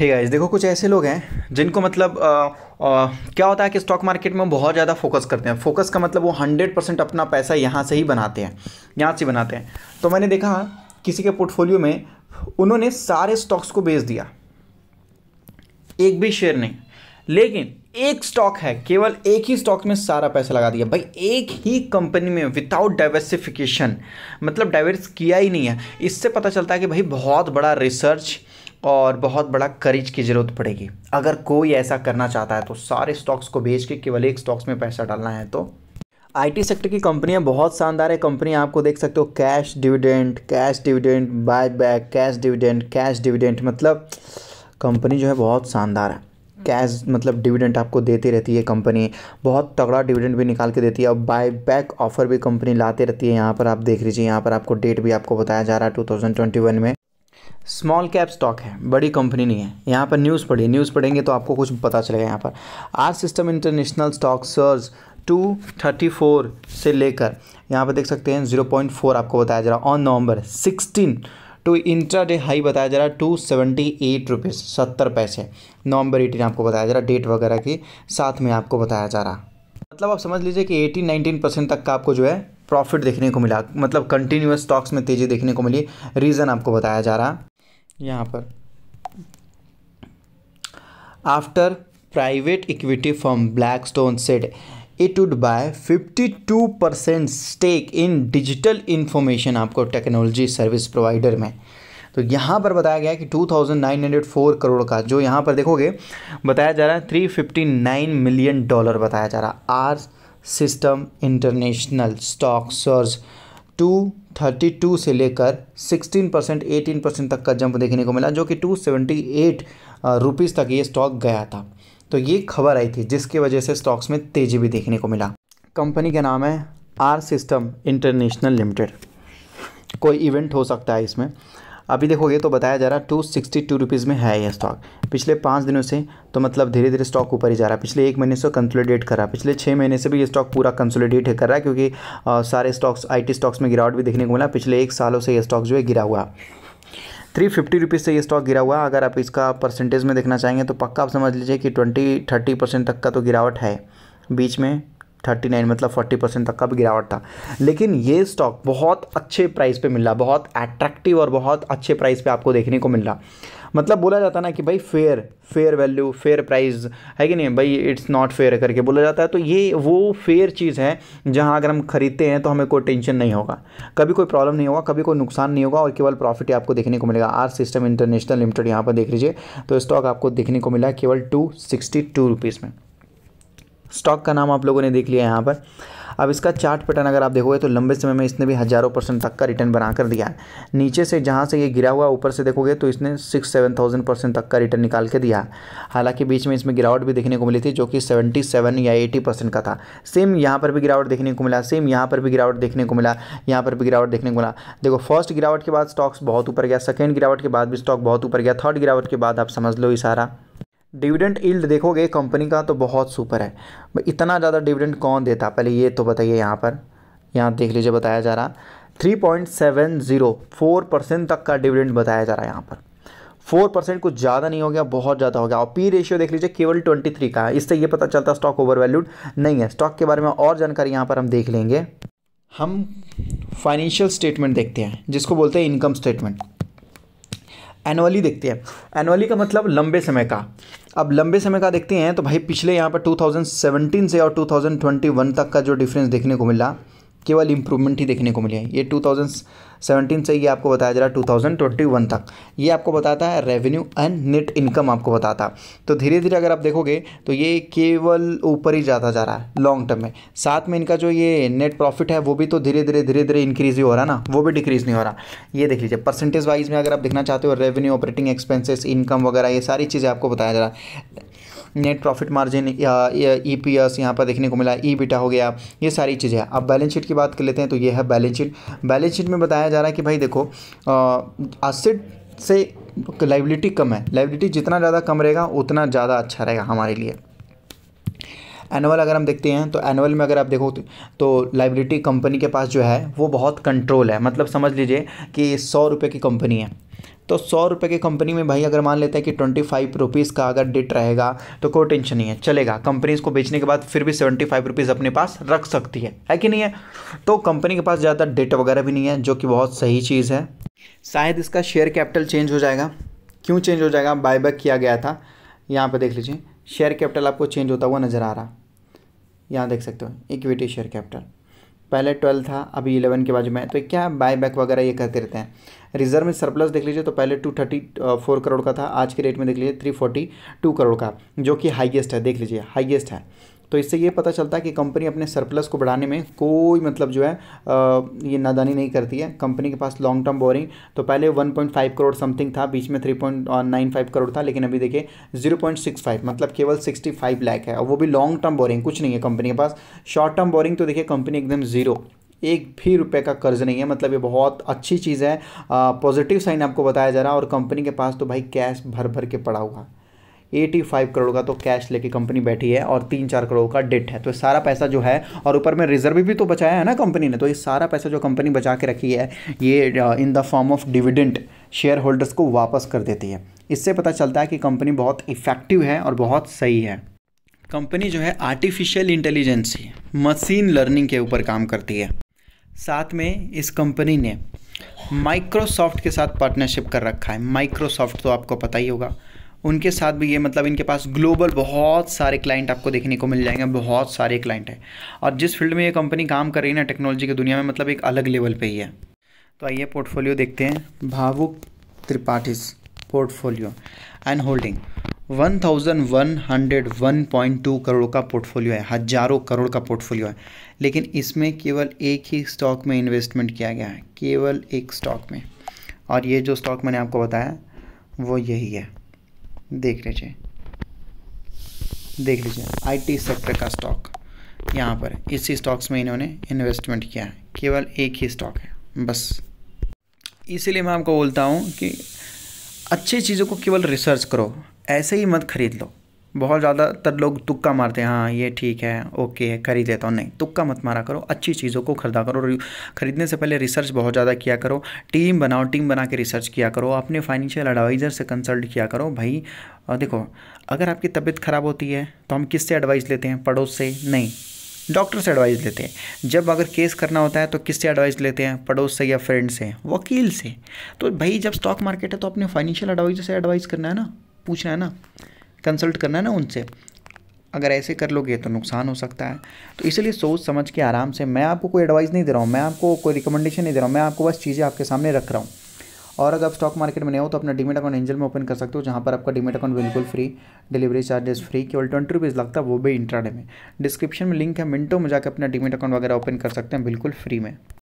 हे hey guys देखो कुछ ऐसे लोग हैं जिनको मतलब आ, आ, क्या होता है कि स्टॉक मार्केट में बहुत ज़्यादा फोकस करते हैं फोकस का मतलब वो हंड्रेड परसेंट अपना पैसा यहाँ से ही बनाते हैं यहाँ से बनाते हैं तो मैंने देखा किसी के पोर्टफोलियो में उन्होंने सारे स्टॉक्स को बेच दिया एक भी शेयर नहीं लेकिन एक स्टॉक है केवल एक ही स्टॉक में सारा पैसा लगा दिया भाई एक ही कंपनी में विदाउट डाइवर्सिफिकेशन मतलब डाइवर्स किया ही नहीं है इससे पता चलता है कि भाई बहुत बड़ा रिसर्च और बहुत बड़ा करेज की ज़रूरत पड़ेगी अगर कोई ऐसा करना चाहता है तो सारे स्टॉक्स को बेच के केवल एक स्टॉक्स में पैसा डालना है तो आईटी सेक्टर की कंपनियां बहुत शानदार है कंपनी आपको देख सकते हो cash dividend cash dividend buy back cash dividend cash dividend मतलब कंपनी जो है बहुत शानदार है कैश मतलब डिविडेंड आपको देती रहती है कंपनी बहुत तगड़ा डिविडेंड भी निकाल के देती है और बाय बैक ऑफर भी कंपनी लाते रहती है यहाँ पर आप देख लीजिए यहाँ पर आपको डेट भी आपको बताया जा रहा है टू में स्मॉल कैप स्टॉक है बड़ी कंपनी नहीं है यहाँ पर न्यूज़ पढ़िए न्यूज़ पढ़ेंगे तो आपको कुछ पता चलेगा यहाँ पर आज system international stock surge two thirty four से लेकर यहाँ पर देख सकते हैं जीरो पॉइंट फोर आपको बताया जा रहा on November sixteen to intraday high बताया जा रहा है टू सेवेंटी एट रुपीज़ सत्तर पैसे नवंबर एटीन आपको बताया जा रहा डेट वगैरह की साथ में आपको बताया जा रहा मतलब आप समझ लीजिए कि एटीन नाइनटीन परसेंट तक का आपको जो है प्रॉफिट देखने को मिला मतलब कंटिन्यूस स्टॉक्स में तेज़ी देखने को मिली रीज़न आपको बताया जा रहा यहाँ पर after private equity firm Blackstone said it would buy 52 percent stake in digital information आपको टेक्नोलॉजी सर्विस प्रोवाइडर में तो यहाँ पर बताया गया कि 2,904 करोड़ का जो यहाँ पर देखोगे बताया जा रहा है 359 मिलियन डॉलर बताया जा रहा है R system international stock surge two thirty two से लेकर सिक्सटीन परसेंट एटीन परसेंट तक का जंप देखने को मिला जो कि टू सेवेंटी एट रुपीज़ तक ये स्टॉक गया था तो ये खबर आई थी जिसकी वजह से स्टॉक्स में तेज़ी भी देखने को मिला कंपनी का नाम है आर सिस्टम इंटरनेशनल लिमिटेड कोई इवेंट हो सकता है इसमें अभी देखोगे तो बताया जा रहा है टू सिक्सटी टू रुपीज़ में है यह स्टॉक पिछले पाँच दिनों से तो मतलब धीरे धीरे स्टॉक ऊपर ही जा रहा है पिछले एक महीने से कंसोलिडेट कर रहा है पिछले छः महीने से भी ये स्टॉक पूरा कंसोलिडेट कर रहा है क्योंकि आ, सारे स्टॉक्स आईटी स्टॉक्स में गिरावट भी देखने को मिला पिछले एक सालों से यह स्टॉक जो है गिरा हुआ थ्री फिफ्टी रुपीज़ से ये स्टॉक गिरा हुआ है अगर आप इसका परसेंटेज में देखना चाहेंगे तो पक्का आप समझ लीजिए कि ट्वेंटी थर्टी परसेंट तक का तो गिरावट है बीच में थर्टी नाइन मतलब फोर्टी परसेंट तक का भी गिरावट था लेकिन ये स्टॉक बहुत अच्छे प्राइस पे मिल रहा बहुत अट्रैक्टिव और बहुत अच्छे प्राइस पे आपको देखने को मिल रहा मतलब बोला जाता ना कि भाई fair fair value fair price है कि नहीं भाई इट्स नॉट फेयर करके बोला जाता है तो ये वो फेयर चीज़ है जहाँ अगर हम खरीदते हैं तो हमें कोई टेंशन नहीं होगा कभी कोई प्रॉब्लम नहीं होगा कभी कोई नुकसान नहीं होगा और केवल प्रॉफिट ही आपको देखने को मिलेगा आर सिस्टम इंटरनेशनल लिमिटेड यहाँ पर देख लीजिए तो स्टॉक आपको देखने को मिला केवल टू सिक्सटी टू रुपीज़ में स्टॉक का नाम आप लोगों ने देख लिया यहाँ पर अब इसका चार्ट पैटर्न अगर आप देखोगे तो लंबे समय में इसने भी हज़ारों परसेंट तक का रिटर्न बनाकर दिया है नीचे से जहाँ से ये गिरा हुआ ऊपर से देखोगे तो इसने सिक्स सेवन थाउजेंड परसेंट तक का रिटर्न निकाल के दिया हालांकि बीच में इसमें गिरावट भी देखने को मिली थी जो कि सेवेंटी सेवन या एटी परसेंट का था सेम यहाँ पर भी गिरावट देखने को मिला सेम यहाँ पर भी गिरावट देखने को मिला यहाँ पर भी गिरावट देखने को मिला देखो फर्स्ट गिरावट के बाद स्टॉक्स बहुत ऊपर गया सेकेंड गिरावट के बाद भी स्टॉक बहुत ऊपर गया थर्ड गिरावट के बाद आप समझ लो इशारा डिविडेंड ईल्ड देखोगे कंपनी का तो बहुत सुपर है इतना ज़्यादा डिविडेंड कौन देता पहले ये तो बताइए यहाँ पर यहाँ देख लीजिए बताया जा रहा three point seven zero four percent तक का डिविडेंड बताया जा रहा है यहाँ पर फोर परसेंट कुछ ज़्यादा नहीं हो गया बहुत ज़्यादा हो गया और पी रेशियो देख लीजिए केवल ट्वेंटी थ्री का है इससे ये पता चलता स्टॉक ओवर वैल्यूड नहीं है स्टॉक के बारे में और जानकारी यहाँ पर हम देख लेंगे हम फाइनेंशियल स्टेटमेंट देखते हैं जिसको बोलते हैं इनकम स्टेटमेंट एनुअली देखते हैं एनुअली का मतलब लंबे समय का अब लंबे समय का देखते हैं तो भाई पिछले यहाँ पर 2017 से और 2021 तक का जो डिफरेंस देखने को मिला केवल इम्प्रूवमेंट ही देखने को मिली है ये 2017 से ये आपको बताया जा रहा है 2021 तक ये आपको बताता है रेवेन्यू एंड नेट इनकम आपको बताता तो धीरे धीरे अगर आप देखोगे तो ये केवल ऊपर ही जाता जा रहा है लॉन्ग टर्म में साथ में इनका जो ये नेट प्रॉफिट है वो भी तो धीरे धीरे धीरे धीरे इंक्रीज ही हो रहा है ना वो भी डिक्रीज़ नहीं हो रहा ये देख लीजिए परसेंटेज वाइज में अगर आप देखना चाहते हो रेवेन्यू ऑपरेटिंग एक्सपेंसेस इनकम वगैरह ये सारी चीज़ें आपको बताया जा रहा है नेट प्रॉफिट मार्जिन या ई पी एस यहाँ पर देखने को मिला ई e बीटा हो गया ये सारी चीज़ें हैं अब बैलेंस शीट की बात कर लेते हैं तो ये है बैलेंस शीट बैलेंस शीट में बताया जा रहा है कि भाई देखो असिड से लाइबिलिटी कम है लाइबिलिटी जितना ज़्यादा कम रहेगा उतना ज़्यादा अच्छा रहेगा हमारे लिए एनुअल अगर हम देखते हैं तो एनुअल में अगर आप देखो तो लाइबिलिटी कंपनी के पास जो है वो बहुत कंट्रोल है मतलब समझ लीजिए कि सौ रुपये की कंपनी है तो सौ रुपये की कंपनी में भाई अगर मान लेते हैं कि ट्वेंटी फाइव रुपीज़ का अगर डिट रहेगा तो कोई टेंशन नहीं है चलेगा कंपनी इसको बेचने के बाद फिर भी सेवेंटी फाइव रुपीज़ अपने पास रख सकती है है कि नहीं है तो कंपनी के पास ज़्यादा डिट वगैरह भी नहीं है जो कि बहुत सही चीज़ है शायद इसका शेयर कैपिटल चेंज हो जाएगा क्यों चेंज हो जाएगा बायबैक किया गया था यहाँ पर देख लीजिए शेयर कैपिटल आपको चेंज होता हुआ नज़र आ रहा यहाँ देख सकते हो इक्विटी शेयर कैपिटल पहले ट्वेल्व था अभी इलेवन के बाजू में तो क्या बाय बैक वगैरह ये करते रहते हैं रिजर्व में सरप्लस देख लीजिए तो पहले टू थर्टी फोर करोड़ का था आज के रेट में देख लीजिए थ्री फोर्टी टू करोड़ का जो कि हाईएस्ट है देख लीजिए हाईएस्ट है तो इससे ये पता चलता है कि कंपनी अपने सरप्लस को बढ़ाने में कोई मतलब जो है ये नादानी नहीं करती है कंपनी के पास लॉन्ग टर्म बोरिंग तो पहले 1.5 करोड़ समथिंग था बीच में 3.95 करोड़ था लेकिन अभी देखिए 0.65 मतलब केवल 65 लैक है और वो भी लॉन्ग टर्म बोरिंग कुछ नहीं है कंपनी के पास शॉर्ट टर्म बोरिंग तो देखिए कंपनी एकदम ज़ीरो एक भी रुपए का कर्ज नहीं है मतलब ये बहुत अच्छी चीज़ है पॉजिटिव साइन आपको बताया जा रहा है और कंपनी के पास तो भाई कैश भर भर के पड़ा हुआ है 85 करोड़ का तो कैश लेके कंपनी बैठी है और तीन चार करोड़ का डेट है तो सारा पैसा जो है और ऊपर में रिजर्व भी तो बचाया है ना कंपनी ने तो ये सारा पैसा जो कंपनी बचा के रखी है ये in the form of dividend share holders को वापस कर देती है इससे पता चलता है कि कंपनी बहुत इफ़ेक्टिव है और बहुत सही है कंपनी जो है आर्टिफिशियल इंटेलिजेंस मशीन लर्निंग के ऊपर काम करती है साथ में इस कंपनी ने माइक्रोसॉफ्ट के साथ पार्टनरशिप कर रखा है माइक्रोसॉफ्ट तो आपको पता ही होगा उनके साथ भी ये मतलब इनके पास ग्लोबल बहुत सारे क्लाइंट आपको देखने को मिल जाएंगे बहुत सारे क्लाइंट हैं और जिस फील्ड में ये कंपनी काम कर रही है ना टेक्नोलॉजी की दुनिया में मतलब एक अलग लेवल पे ही है तो आइए पोर्टफोलियो देखते हैं Bhavuk Tripathi's portfolio and holding one crore का पोर्टफोलियो है हजारों करोड़ का पोर्टफोलियो है लेकिन इसमें केवल एक ही स्टॉक में इन्वेस्टमेंट किया गया है केवल एक स्टॉक में और ये जो स्टॉक मैंने आपको बताया वो यही है देख लीजिए देख लीजिए आईटी सेक्टर का स्टॉक यहाँ पर इसी स्टॉक्स में इन्होंने इन्वेस्टमेंट किया है केवल एक ही स्टॉक है बस इसीलिए मैं आपको बोलता हूँ कि अच्छी चीज़ों को केवल रिसर्च करो ऐसे ही मत खरीद लो बहुत ज़्यादातर लोग तुक्का मारते हैं हाँ ये ठीक है ओके है खरीद लेता हूँ नहीं तुक्का मत मारा करो अच्छी चीज़ों को खरीदा करो खरीदने से पहले रिसर्च बहुत ज़्यादा किया करो टीम बनाओ टीम बना के रिसर्च किया करो अपने फाइनेंशियल एडवाइज़र से कंसल्ट किया करो भाई और देखो अगर आपकी तबीयत ख़राब होती है तो हम किससे एडवाइस लेते हैं पड़ोस से नहीं डॉक्टर से एडवाइस लेते हैं जब अगर केस करना होता है तो किससे एडवाइस लेते हैं पड़ोस से या फ्रेंड से वकील से तो भाई जब स्टॉक मार्केट है तो अपने फाइनेंशियल एडवाइजर से एडवाइस करना है ना पूछना है ना कंसल्ट करना है ना उनसे अगर ऐसे कर लोगे तो नुकसान हो सकता है तो इसलिए सोच समझ के आराम से मैं आपको कोई एडवाइस नहीं दे रहा हूँ मैं आपको कोई रिकमेंडेशन नहीं दे रहा हूँ मैं आपको बस चीज़ें आपके सामने रख रहा हूँ और अगर आप स्टॉक मार्केट में नहीं हो तो अपना डीमेट अकाउंट एंजल में ओपन कर सकते हो जहाँ पर आपका डीमेट अकाउंट बिल्कुल फ्री डिलीवरी चार्जेस फ्री केवल ट्वेंटी रुपीज़ लगता है वो भी इंट्राडे में डिस्क्रिप्शन में लिंक है मिनटों में जाकर अपना डीमेट अकाउंट वगैरह ओपन कर सकते हैं बिल्कुल फ्री में